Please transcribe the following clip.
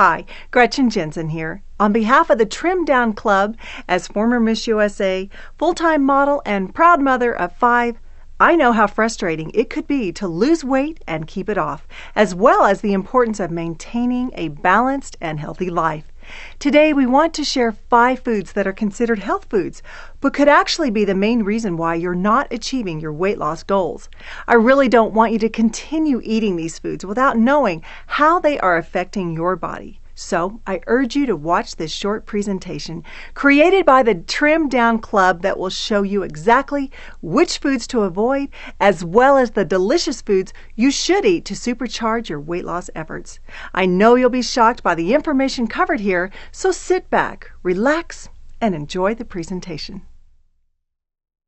Hi, Gretchen Jensen here. On behalf of the Trim Down Club, as former Miss USA, full time model, and proud mother of five, I know how frustrating it could be to lose weight and keep it off, as well as the importance of maintaining a balanced and healthy life. Today, we want to share five foods that are considered health foods, but could actually be the main reason why you're not achieving your weight loss goals. I really don't want you to continue eating these foods without knowing how they are affecting your body. So I urge you to watch this short presentation created by the Trim Down Club that will show you exactly which foods to avoid as well as the delicious foods you should eat to supercharge your weight loss efforts. I know you'll be shocked by the information covered here, so sit back, relax, and enjoy the presentation.